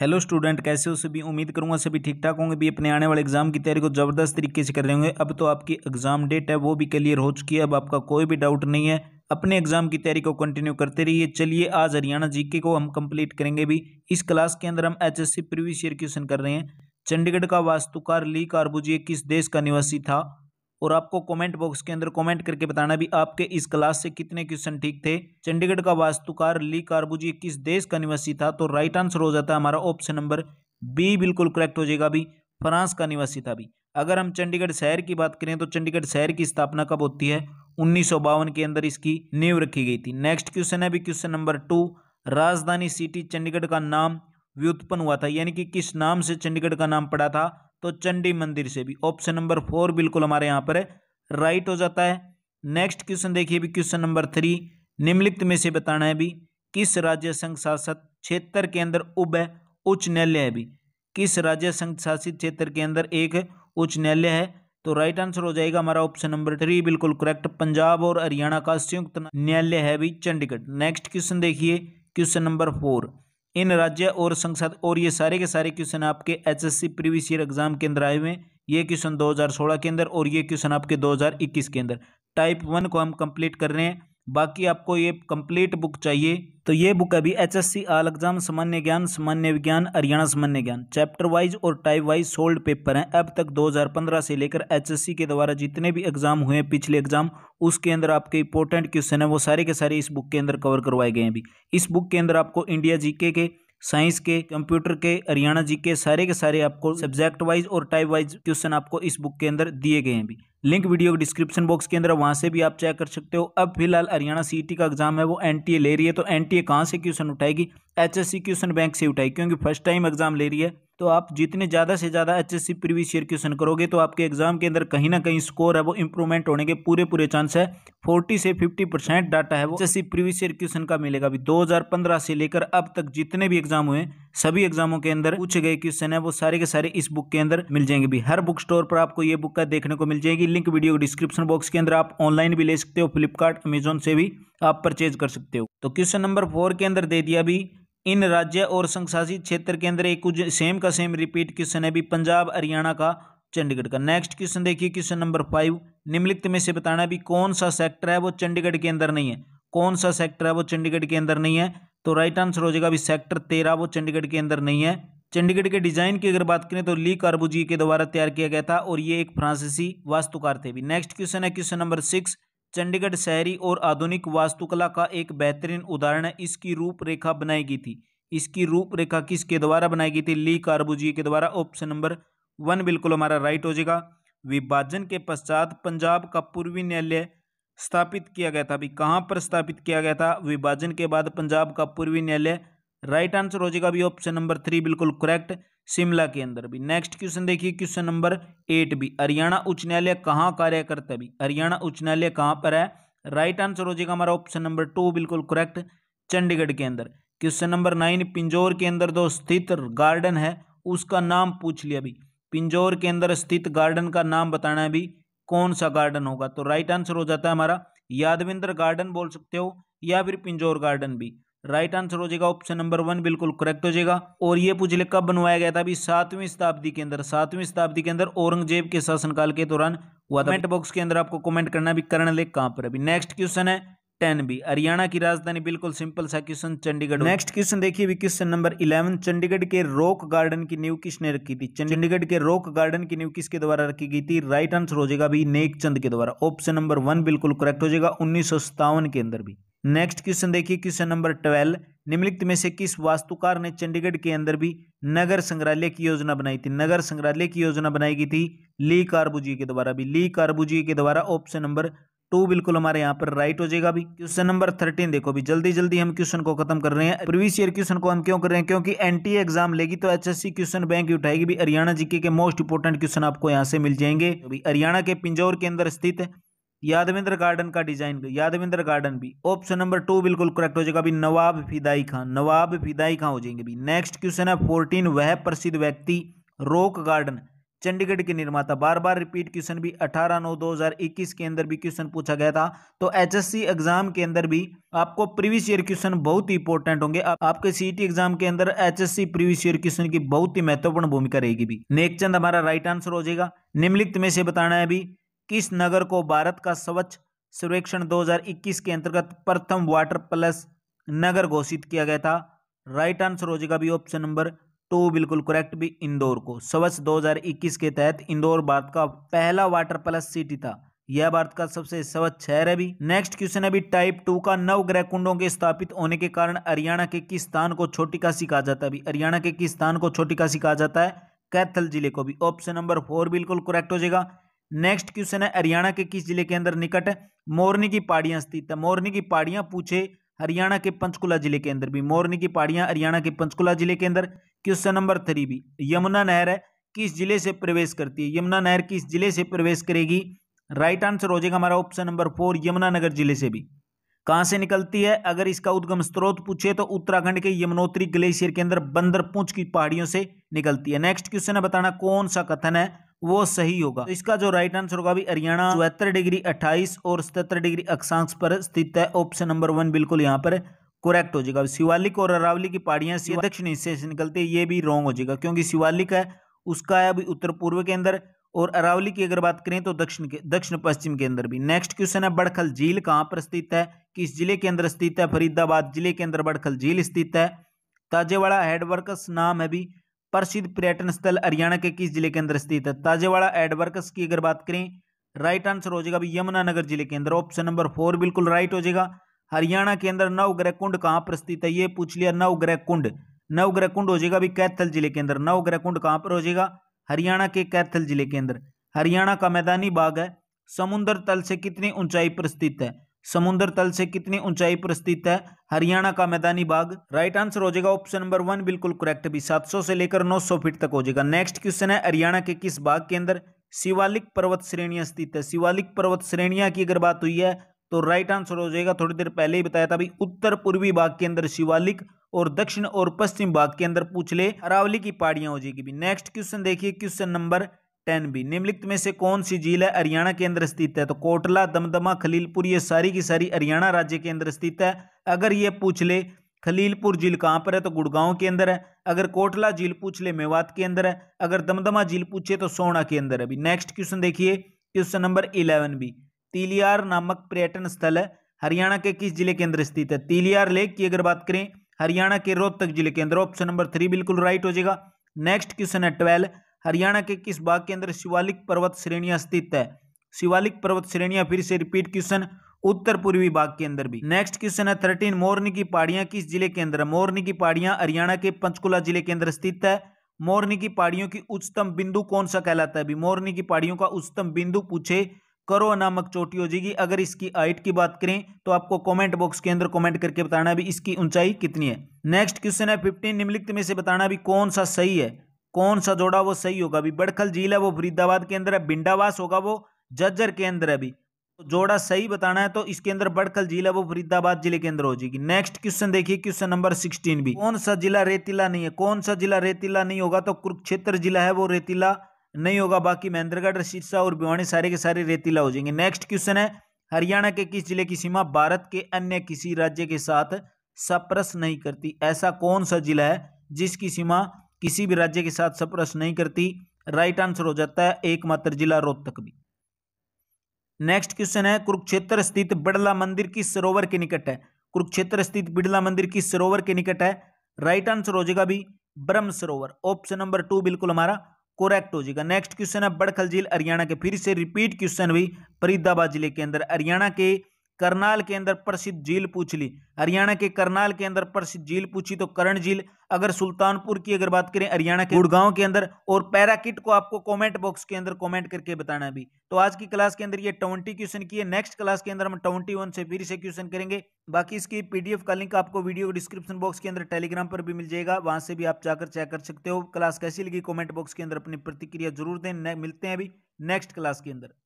hello student कैसे हो सभी उम्मीद करूंगा सभी ठीक ठाक होंगे भी अपने आने वाले एग्जाम की तैयारी को ज़बरदस्त तरीके से कर रहे होंगे अब तो आपकी एग्जाम डेट है वो भी क्लियर हो चुकी है अब आपका कोई भी डाउट नहीं है अपने एग्जाम की तैयारी को कंटिन्यू करते रहिए चलिए आज हरियाणा जीके को हम कंप्लीट करेंगे भी इस क्लास के अंदर हम एचएससी प्रीवियस ईयर क्वेश्चन कर रहे हैं चंडीगढ़ का वास्तुकार ली कारबुजिए किस देश का निवासी था और आपको कमेंट बॉक्स के अंदर कमेंट करके बताना भी आपके इस क्लास से कितने क्वेश्चन ठीक थे चंडीगढ़ का वास्तुकार ली कार्बुजी किस देश का निवासी था तो राइट आंसर हो जाता है हमारा ऑप्शन नंबर बी बिल्कुल करेक्ट हो जाएगा अभी फ्रांस का निवासी था भी अगर हम चंडीगढ़ शहर की बात करें तो चंडीगढ़ शहर की स्थापना कब होती है उन्नीस के अंदर इसकी नींव रखी गई थी नेक्स्ट क्वेश्चन है अभी क्वेश्चन नंबर टू राजधानी सिटी चंडीगढ़ का नाम व्युत्पन्न हुआ था यानी कि किस नाम से चंडीगढ़ का नाम पड़ा था तो चंडी मंदिर से भी ऑप्शन नंबर फोर बिल्कुल हमारे यहाँ पर राइट हो जाता है नेक्स्ट क्वेश्चन देखिए भी क्वेश्चन नंबर थ्री निम्नलिखित में से बताना है भी किस राज्य संघ शासित क्षेत्र के अंदर उब है उच्च न्यायालय है भी किस राज्य संघ शासित क्षेत्र के अंदर एक उच्च न्यायालय है तो राइट आंसर हो जाएगा हमारा ऑप्शन नंबर थ्री बिल्कुल करेक्ट पंजाब और हरियाणा का संयुक्त न्यायालय है भी चंडीगढ़ नेक्स्ट क्वेश्चन देखिए क्वेश्चन नंबर फोर इन राज्य और संसद और ये सारे के सारे क्वेश्चन आपके एचएससी प्रीवियस ईयर एग्जाम के अंदर आए हुए हैं ये क्वेश्चन 2016 के अंदर और ये क्वेश्चन आपके 2021 के अंदर टाइप वन को हम कंप्लीट कर रहे हैं बाकी आपको ये कंप्लीट बुक चाहिए तो ये बुक अभी H S C all exam सामान्य ज्ञान सामान्य विज्ञान हरियाणा सामान्य ज्ञान चैप्टर वाइज और टाइप वाइज सोल्ड पेपर हैं अब तक 2015 से लेकर एचएससी के द्वारा जितने भी एग्जाम हुए हैं पिछले एग्जाम उसके अंदर आपके इंपॉर्टेंट क्वेश्चन है वो सारे के सारे इस बुक के अंदर कवर करवाए गए हैं अभी इस बुक के अंदर आपको इंडिया जी के साइंस के कंप्यूटर के हरियाणा जी के सारे के सारे आपको सब्जेक्ट वाइज और टाइप वाइज क्वेश्चन आपको इस बुक के अंदर दिए गए हैं भी लिंक वीडियो के डिस्क्रिप्शन बॉक्स के अंदर वहां से भी आप चेक कर सकते हो अब फिलहाल हरियाणा सीटी का एग्जाम है वो एनटीए ले रही है तो एनटीए कहाँ से क्वेश्चन उठाएगी एचएससी क्वेश्चन बैंक से उठाएगी क्योंकि फर्स्ट टाइम एग्जाम ले रही है तो आप जितने ज़्यादा से ज़्यादा H S previous year question करोगे तो आपके एग्जाम के अंदर कहीं ना कहीं स्कोर है वो इंप्रूवमेंट होने के पूरे पूरे चांस है फोर्टी से फिफ्टी परसेंट डाटा है वो जैसे प्रीवियस ईयर क्वेश्चन का मिलेगा अभी 2015 से लेकर अब तक जितने भी एग्जाम हुए सभी एग्जामों के अंदर पूछे गए क्वेश्चन है वो सारे के सारे इस बुक के अंदर मिल जाएंगे भी हर बुक स्टोर पर आपको ये बुक का देखने को मिल जाएगी लिंक वीडियो डिस्क्रिप्शन बॉक्स के अंदर आप ऑनलाइन भी ले सकते हो फ्लिपकार्ट अमेजोन से भी आप परचेज कर सकते हो तो क्वेश्चन नंबर फोर के अंदर दे दिया भी इन राज्य और संघशासित क्षेत्र के अंदर एक कुछ सेम का सेम रिपीट क्वेश्चन है भी पंजाब हरियाणा का चंडीगढ़ का नेक्स्ट क्वेश्चन देखिए क्वेश्चन नंबर फाइव निम्नलिखित में से बताना भी कौन सा सेक्टर है वो चंडीगढ़ के अंदर नहीं है कौन सा सेक्टर है वो चंडीगढ़ के अंदर नहीं है तो राइट आंसर हो जाएगा भी सेक्टर तेरह वो चंडीगढ़ के अंदर नहीं है चंडीगढ़ के डिजाइन की अगर बात करें तो ली कार्बुजी के द्वारा तैयार किया गया था और ये एक फ्रांसीसी वास्तुकार थे भी नेक्स्ट क्वेश्चन है क्वेश्चन नंबर सिक्स चंडीगढ़ शहरी और आधुनिक वास्तुकला का एक बेहतरीन उदाहरण है इसकी रूपरेखा बनाई गई थी इसकी रूपरेखा किसके द्वारा बनाई गई थी ली कार्बुजी के द्वारा ऑप्शन नंबर वन बिल्कुल हमारा राइट हो जाएगा विभाजन के पश्चात पंजाब का पूर्वी न्यायालय स्थापित किया गया था अभी कहाँ पर स्थापित किया गया था विभाजन के बाद पंजाब का पूर्वी न्यायालय राइट आंसर हो जाएगा अभी ऑप्शन नंबर थ्री बिल्कुल करेक्ट शिमला के अंदर भी नेक्स्ट क्वेश्चन देखिए क्वेश्चन नंबर एट भी हरियाणा उच्च न्यायालय कहाँ कार्य करता भी हरियाणा उच्च न्यायालय कहाँ पर है राइट आंसर हो जाएगा हमारा ऑप्शन नंबर टू बिल्कुल करेक्ट चंडीगढ़ के अंदर क्वेश्चन नंबर नाइन पिंजौर के अंदर जो स्थित गार्डन है उसका नाम पूछ लिया भी पिंजौर के अंदर स्थित गार्डन का नाम बताना है भी कौन सा गार्डन होगा तो राइट आंसर हो जाता है हमारा यादविंदर गार्डन बोल सकते हो या फिर पिंजौर गार्डन भी राइट आंसर हो जाएगा ऑप्शन नंबर वन बिल्कुल करेक्ट हो जाएगा और ये ले कब बनवाया गया था अभी सातवीं शताब्दी के अंदर सातवीं शताब्दी के अंदर औरंगजेब के शासनकाल के दौरान हुआ कमेंट बॉक्स के अंदर आपको कमेंट करना भी करण ले कहाँ पर अभी नेक्स्ट क्वेश्चन है टेन बी हरियाणा की राजधानी बिल्कुल सिंपल सा क्वेश्चन चंडीगढ़ नेक्स्ट क्वेश्चन देखिए अभी क्वेश्चन नंबर इलेवन चंडीगढ़ के रॉक गार्डन की नींव किसने रखी थी चंडीगढ़ के रॉक गार्डन की नींव किसके द्वारा रखी गई थी राइट आंसर हो जाएगा अभी नेक चंद के द्वारा ऑप्शन नंबर वन बिल्कुल करेक्ट हो जाएगा उन्नीस के अंदर भी नेक्स्ट क्वेश्चन देखिए क्वेश्चन नंबर ट्वेल्व निम्नलिखित में से किस वास्तुकार ने चंडीगढ़ के अंदर भी नगर संग्रहालय की योजना बनाई थी नगर संग्रहालय की योजना बनाई गई थी ली कार्बुजी के द्वारा भी ली कार्बुजी के द्वारा ऑप्शन नंबर टू बिल्कुल हमारे यहाँ पर राइट हो जाएगा भी क्वेश्चन नंबर थर्टीन देखो भी जल्दी जल्दी हम क्वेश्चन को खत्म कर रहे हैं प्रीवियस ईयर क्वेश्चन को हम क्यों कर रहे हैं क्योंकि एनटीए एग्जाम लेगी तो एचएससी क्वेश्चन बैंक उठाएगी भी हरियाणा जीके के मोस्ट इंपोर्टेंट क्वेश्चन आपको यहाँ से मिल जाएंगे तो हरियाणा के पिंजौर के अंदर स्थित यादविंद्र गार्डन का डिजाइन यादविंद्र गार्डन भी ऑप्शन नंबर टू बिल्कुल करेक्ट हो जाएगा अभी नवाब फिदाई खान नवाब फिदाई खान हो जाएंगे भी नेक्स्ट क्वेश्चन है फोर्टीन वह प्रसिद्ध व्यक्ति रोक गार्डन चंडीगढ़ के निर्माता बार बार रिपीट क्वेश्चन भी 18 नौ 2021 के अंदर भी क्वेश्चन पूछा गया था तो एचएससी एग्जाम के अंदर भी आपको प्रीवियस ईयर क्वेश्चन बहुत ही इंपॉर्टेंट होंगे आप, आपके सीईटी एग्जाम e के अंदर एचएससी प्रीवियस ईयर क्वेश्चन की बहुत ही महत्वपूर्ण भूमिका रहेगी भी नेक्स्ट चंद हमारा राइट आंसर हो जाएगा निम्नलिखित में से बताना है अभी किस नगर को भारत का स्वच्छ सर्वेक्षण 2021 के अंतर्गत प्रथम वाटर प्लस नगर घोषित किया गया था राइट आंसर हो जाएगा भी ऑप्शन नंबर टू बिल्कुल करेक्ट भी इंदौर को स्वच्छ 2021 के तहत इंदौर भारत का पहला वाटर प्लस सिटी था यह भारत का सबसे स्वच्छ शहर है भी नेक्स्ट क्वेश्चन अभी टाइप टू का नव ग्रह कुंडों के स्थापित होने के कारण हरियाणा के किस स्थान को छोटी काशी कहा जाता है अभी हरियाणा के किस स्थान को छोटी काशी कहा जाता है कैथल जिले को भी ऑप्शन नंबर फोर बिल्कुल करेक्ट हो जाएगा नेक्स्ट क्वेश्चन है हरियाणा के किस जिले के अंदर निकट मोरनी की पहाड़ियां स्थित है मोरनी की पहाड़ियां पूछे हरियाणा के पंचकुला जिले के अंदर भी मोरनी की पहाड़ियां हरियाणा के पंचकुला जिले के अंदर क्वेश्चन नंबर थ्री भी यमुना नहर है किस जिले से प्रवेश करती है यमुना नहर किस जिले से प्रवेश करेगी राइट आंसर हो जाएगा हमारा ऑप्शन नंबर फोर यमुनानगर जिले से भी कहाँ से निकलती है अगर इसका उद्गम स्त्रोत पूछे तो उत्तराखंड के यमुनोत्री ग्लेशियर के अंदर बंदरपुंछ की पहाड़ियों से निकलती है नेक्स्ट क्वेश्चन है बताना कौन सा कथन है वो सही होगा तो इसका जो राइट आंसर होगा अभी हरियाणा चौहत्तर डिग्री अट्ठाईस और सतहत्तर डिग्री अक्षांश पर स्थित है ऑप्शन नंबर वन बिल्कुल यहाँ पर करेक्ट हो जाएगा शिवालिक और अरावली की पहाड़ियाँ दक्षिण हिस्से से निकलती है ये भी रॉन्ग हो जाएगा क्योंकि शिवालिक है उसका है अभी उत्तर पूर्व के अंदर और अरावली की अगर बात करें तो दक्षिण के दक्षिण पश्चिम के अंदर भी नेक्स्ट क्वेश्चन है बड़खल झील कहाँ पर स्थित है किस जिले के अंदर स्थित है फरीदाबाद जिले के अंदर बड़खल झील स्थित है ताजेवाड़ा हेडवर्कस नाम है भी प्रसिद्ध पर्यटन स्थल हरियाणा के किस जिले के अंदर स्थित है ताजेवाड़ा एडवर्कस की अगर बात करें राइट आंसर हो जाएगा अभी यमुनानगर जिले के अंदर ऑप्शन नंबर फोर बिल्कुल राइट हो जाएगा हरियाणा के अंदर नवग्रह कुंड कहाँ पर स्थित है ये पूछ लिया नवग्रह कुंड नवग्रह कुंड हो जाएगा अभी कैथल जिले के अंदर नवग्रह कुंड कहाँ पर हो जाएगा हरियाणा के कैथल जिले के अंदर हरियाणा का मैदानी बाग है समुन्द्र तल से कितनी ऊंचाई पर स्थित है समुद्र तल से कितनी ऊंचाई पर स्थित है हरियाणा का मैदानी भाग राइट आंसर हो जाएगा ऑप्शन नंबर वन बिल्कुल करेक्ट भी 700 से लेकर 900 फीट तक हो जाएगा नेक्स्ट क्वेश्चन है हरियाणा के किस भाग के अंदर शिवालिक पर्वत श्रेणियां स्थित है शिवालिक पर्वत श्रेणियां की अगर बात हुई है तो राइट आंसर हो जाएगा थोड़ी देर पहले ही बताया था भाई उत्तर पूर्वी भाग के अंदर शिवालिक और दक्षिण और पश्चिम भाग के अंदर पूछ ले अरावली की पहाड़ियां हो जाएगी नेक्स्ट क्वेश्चन देखिए क्वेश्चन नंबर टेन बी निम्नलिखित में से कौन सी झील है हरियाणा के अंदर स्थित है तो कोटला दमदमा खलीलपुर ये सारी की सारी हरियाणा राज्य के अंदर स्थित है अगर ये पूछ ले खलीलपुर झील कहाँ पर है तो गुड़गांव के अंदर है अगर कोटला झील पूछ ले मेवात के अंदर है अगर दमदमा झील पूछे तो सोना के अंदर है अभी नेक्स्ट क्वेश्चन देखिए question number eleven B Tilyar नामक पर्यटन स्थल है हरियाणा के किस जिले के अंदर स्थित है तीलियार लेक की अगर बात करें हरियाणा के रोहतक जिले के अंदर ऑप्शन नंबर थ्री बिल्कुल राइट हो जाएगा नेक्स्ट क्वेश्चन है ट्वेल्व हरियाणा के किस भाग के अंदर शिवालिक पर्वत श्रेणियां स्थित है शिवालिक पर्वत श्रेणियां फिर से रिपीट क्वेश्चन उत्तर पूर्वी भाग के अंदर भी नेक्स्ट क्वेश्चन है थर्टीन मोरनी की पहाड़ियां किस जिले के अंदर मोरनी की पहाड़ियां हरियाणा के पंचकुला जिले के अंदर स्थित है मोरनी की पहाड़ियों की उच्चतम बिंदु कौन सा कहलाता है मोरनी की पहाड़ियों का उच्चतम बिंदु पूछे करो नामक चोटी हो जाएगी अगर इसकी हाइट की बात करें तो आपको कमेंट बॉक्स के अंदर कमेंट करके बताना भी इसकी ऊंचाई कितनी है नेक्स्ट क्वेश्चन है फिफ्टीन निम्नलिखित में से बताना भी कौन सा सही है कौन सा जोड़ा वो सही होगा अभी बड़खल झील है वो फरीदाबाद के अंदर है बिंडावास होगा वो जज्जर के अंदर है अभी तो जोड़ा सही बताना है तो इसके अंदर बड़खल झील है वो फरीदाबाद जिले के अंदर हो जाएगी नेक्स्ट क्वेश्चन देखिए क्वेश्चन नंबर सिक्सटीन भी कौन सा जिला रेतीला नहीं है कौन सा जिला रेतीला नहीं होगा तो कुरुक्षेत्र जिला है वो रेतीला नहीं होगा बाकी महेंद्रगढ़ सिरसा और भिवानी सारे के सारे रेतीला हो जाएंगे नेक्स्ट क्वेश्चन है हरियाणा के किस जिले की सीमा भारत के अन्य किसी राज्य के साथ सप्रस नहीं करती ऐसा कौन सा जिला है जिसकी सीमा किसी भी राज्य के साथ सप्रश नहीं करती राइट आंसर हो जाता है एकमात्र जिला रोहतक भी नेक्स्ट क्वेश्चन है कुरुक्षेत्र स्थित बिड़ला मंदिर किस सरोवर के निकट है कुरुक्षेत्र स्थित बिड़ला मंदिर किस सरोवर के निकट है राइट आंसर हो जाएगा भी ब्रह्म सरोवर ऑप्शन नंबर टू बिल्कुल हमारा करेक्ट हो जाएगा नेक्स्ट क्वेश्चन है बड़खल झील हरियाणा के फिर से रिपीट क्वेश्चन भी फरीदाबाद जिले के अंदर हरियाणा के करनाल के अंदर प्रसिद्ध झील पूछ ली हरियाणा के करनाल के अंदर प्रसिद्ध झील पूछी तो करण झील अगर सुल्तानपुर की अगर बात करें हरियाणा के गुड़गांव के अंदर और पैराकिट को आपको कमेंट बॉक्स के अंदर कमेंट करके बताना भी तो आज की क्लास के अंदर ये ट्वेंटी क्वेश्चन की है नेक्स्ट क्लास के अंदर हम ट्वेंटी वन से फिर से क्वेश्चन करेंगे बाकी इसकी पीडीएफ का लिंक आपको वीडियो डिस्क्रिप्शन बॉक्स के अंदर टेलीग्राम पर भी मिल जाएगा वहां से भी आप जाकर चेक कर सकते हो क्लास कैसी लगी कॉमेंट बॉक्स के अंदर अपनी प्रतिक्रिया जरूर दें मिलते हैं अभी नेक्स्ट क्लास के अंदर